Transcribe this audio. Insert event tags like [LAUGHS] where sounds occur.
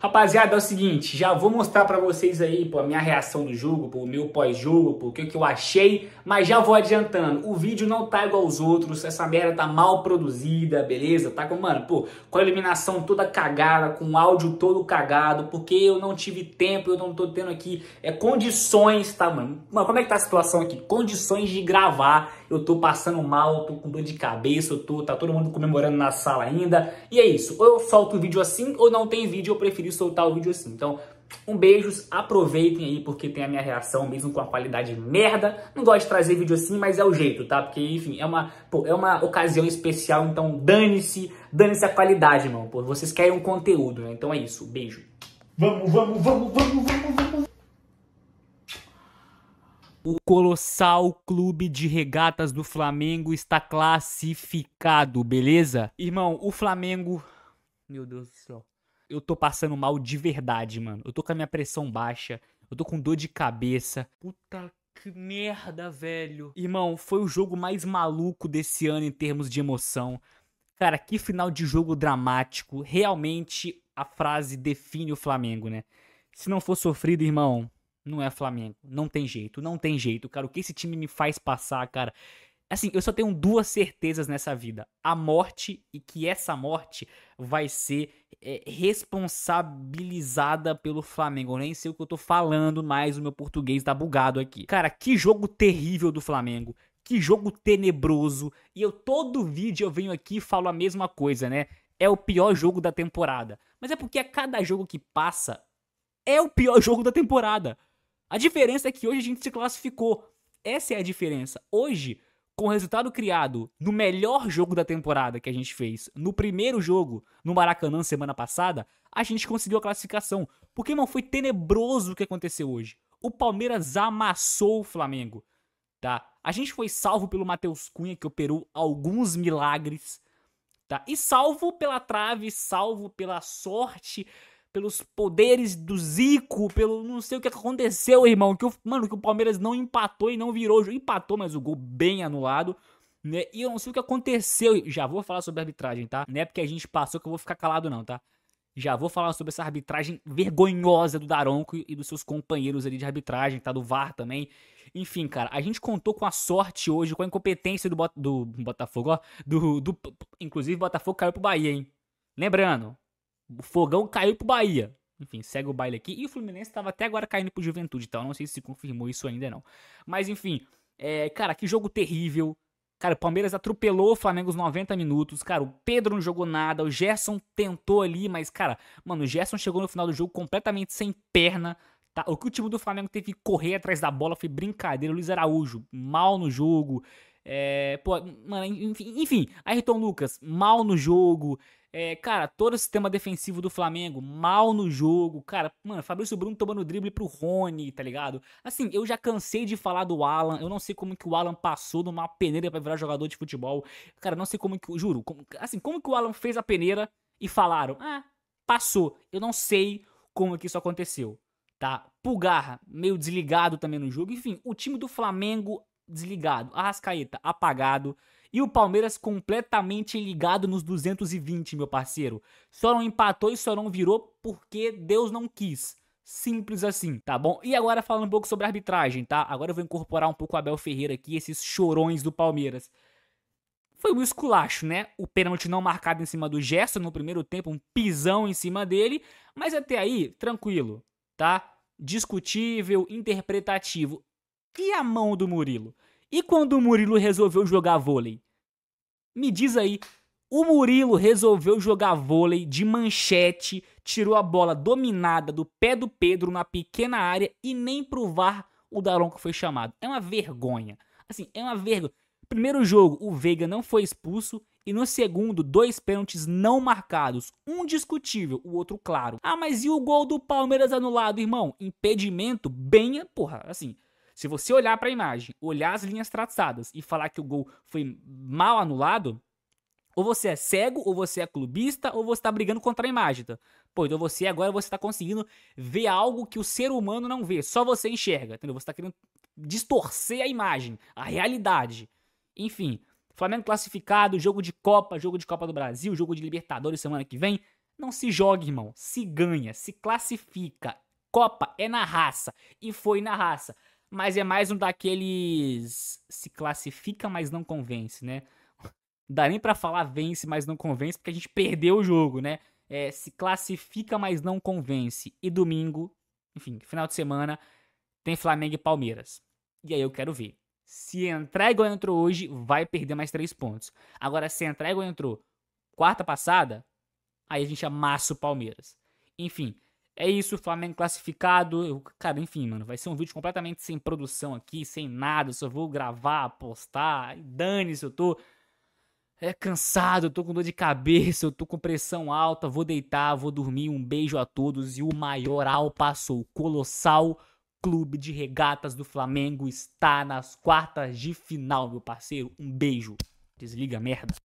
Rapaziada, é o seguinte, já vou mostrar para vocês aí pô, a minha reação do jogo, pô, o meu pós-jogo, o que, que eu achei, mas já vou adiantando, o vídeo não tá igual aos outros, essa merda tá mal produzida, beleza? Tá com, mano, pô, com a iluminação toda cagada, com o áudio todo cagado, porque eu não tive tempo, eu não tô tendo aqui é, condições, tá, mano? Mano, como é que tá a situação aqui? Condições de gravar, eu tô passando mal, tô com dor de cabeça, eu tô, tá todo mundo comemorando na sala ainda, e é isso, ou eu solto o vídeo assim, ou não tem vídeo, eu prefiro soltar o vídeo assim. Então, um beijos, aproveitem aí porque tem a minha reação mesmo com a qualidade merda. Não gosto de trazer vídeo assim, mas é o jeito, tá? Porque enfim, é uma, pô, é uma ocasião especial, então dane-se, dane-se a qualidade, irmão. Pô, vocês querem um conteúdo, né? Então é isso, beijo. Vamos, vamos, vamos, vamos, vamos, vamos. O colossal clube de regatas do Flamengo está classificado, beleza? Irmão, o Flamengo Meu Deus do céu eu tô passando mal de verdade, mano. Eu tô com a minha pressão baixa, eu tô com dor de cabeça. Puta que merda, velho. Irmão, foi o jogo mais maluco desse ano em termos de emoção. Cara, que final de jogo dramático. Realmente a frase define o Flamengo, né? Se não for sofrido, irmão, não é Flamengo. Não tem jeito, não tem jeito, cara. O que esse time me faz passar, cara? Assim, eu só tenho duas certezas nessa vida: a morte e que essa morte vai ser é, responsabilizada pelo Flamengo. Eu nem sei o que eu tô falando, mas o meu português tá bugado aqui. Cara, que jogo terrível do Flamengo. Que jogo tenebroso. E eu todo vídeo eu venho aqui e falo a mesma coisa, né? É o pior jogo da temporada. Mas é porque a cada jogo que passa é o pior jogo da temporada. A diferença é que hoje a gente se classificou. Essa é a diferença. Hoje com o resultado criado no melhor jogo da temporada que a gente fez, no primeiro jogo, no Maracanã, semana passada, a gente conseguiu a classificação. Porque, irmão, foi tenebroso o que aconteceu hoje. O Palmeiras amassou o Flamengo, tá? A gente foi salvo pelo Matheus Cunha, que operou alguns milagres, tá? E salvo pela trave, salvo pela sorte pelos poderes do Zico, pelo não sei o que aconteceu, irmão, que o, mano, que o Palmeiras não empatou e não virou, empatou, mas o gol bem anulado. Né? E eu não sei o que aconteceu. Já vou falar sobre a arbitragem, tá? Não é porque a gente passou que eu vou ficar calado, não, tá? Já vou falar sobre essa arbitragem vergonhosa do Daronco e dos seus companheiros ali de arbitragem, tá? Do VAR também. Enfim, cara, a gente contou com a sorte hoje, com a incompetência do, do Botafogo, ó. Do, do, inclusive, o Botafogo caiu pro Bahia, hein? Lembrando, o fogão caiu pro Bahia. Enfim, segue o baile aqui. E o Fluminense estava até agora caindo pro Juventude, então não sei se confirmou isso ainda não. Mas enfim, é, cara, que jogo terrível. Cara, o Palmeiras atropelou o Flamengo os 90 minutos. Cara, o Pedro não jogou nada. O Gerson tentou ali, mas, cara, mano, o Gerson chegou no final do jogo completamente sem perna. Tá? O que o time do Flamengo teve que correr atrás da bola foi brincadeira. O Luiz Araújo, mal no jogo. É, pô, mano, enfim, enfim, Ayrton Lucas, mal no jogo. É, cara, todo o sistema defensivo do Flamengo, mal no jogo. Cara, mano, Fabrício Bruno tomando drible pro Rony, tá ligado? Assim, eu já cansei de falar do Alan. Eu não sei como que o Alan passou numa peneira para virar jogador de futebol. Cara, não sei como que. Juro, como, assim, como que o Alan fez a peneira e falaram, ah, passou. Eu não sei como que isso aconteceu. Tá? Pulgarra, meio desligado também no jogo. Enfim, o time do Flamengo desligado, Arrascaeta apagado e o Palmeiras completamente ligado nos 220, meu parceiro. Só não empatou e só não virou porque Deus não quis. Simples assim, tá bom? E agora falando um pouco sobre a arbitragem, tá? Agora eu vou incorporar um pouco o Abel Ferreira aqui, esses chorões do Palmeiras. Foi um esculacho, né? O pênalti não marcado em cima do Gerson no primeiro tempo, um pisão em cima dele, mas até aí, tranquilo, tá? Discutível, interpretativo. E a mão do Murilo? E quando o Murilo resolveu jogar vôlei? Me diz aí, o Murilo resolveu jogar vôlei de manchete, tirou a bola dominada do pé do Pedro na pequena área e nem provar o Daronco foi chamado. É uma vergonha. Assim, é uma vergonha. Primeiro jogo, o Veiga não foi expulso e no segundo, dois pênaltis não marcados, um discutível, o outro claro. Ah, mas e o gol do Palmeiras anulado, irmão? Impedimento bem, porra, assim, se você olhar para a imagem, olhar as linhas traçadas e falar que o gol foi mal anulado, ou você é cego, ou você é clubista, ou você está brigando contra a imagem. Tá? Pô, então você agora você está conseguindo ver algo que o ser humano não vê, só você enxerga, entendeu? Você está querendo distorcer a imagem, a realidade. Enfim, Flamengo classificado, jogo de Copa, jogo de Copa do Brasil, jogo de Libertadores semana que vem. Não se jogue, irmão. Se ganha, se classifica. Copa é na raça. E foi na raça mas é mais um daqueles se classifica, mas não convence, né? [LAUGHS] dá nem para falar vence, mas não convence, porque a gente perdeu o jogo, né? É, se classifica, mas não convence. E domingo, enfim, final de semana, tem Flamengo e Palmeiras. E aí eu quero ver. Se entrar igual entrou hoje, vai perder mais três pontos. Agora, se entrar igual entrou quarta passada, aí a gente amassa o Palmeiras. Enfim, é isso, Flamengo classificado. Eu, cara, enfim, mano, vai ser um vídeo completamente sem produção aqui, sem nada. Só vou gravar, postar. Dane-se, eu tô é cansado, eu tô com dor de cabeça, eu tô com pressão alta. Vou deitar, vou dormir. Um beijo a todos. E o maioral passou. Colossal Clube de Regatas do Flamengo está nas quartas de final, meu parceiro. Um beijo. Desliga, merda.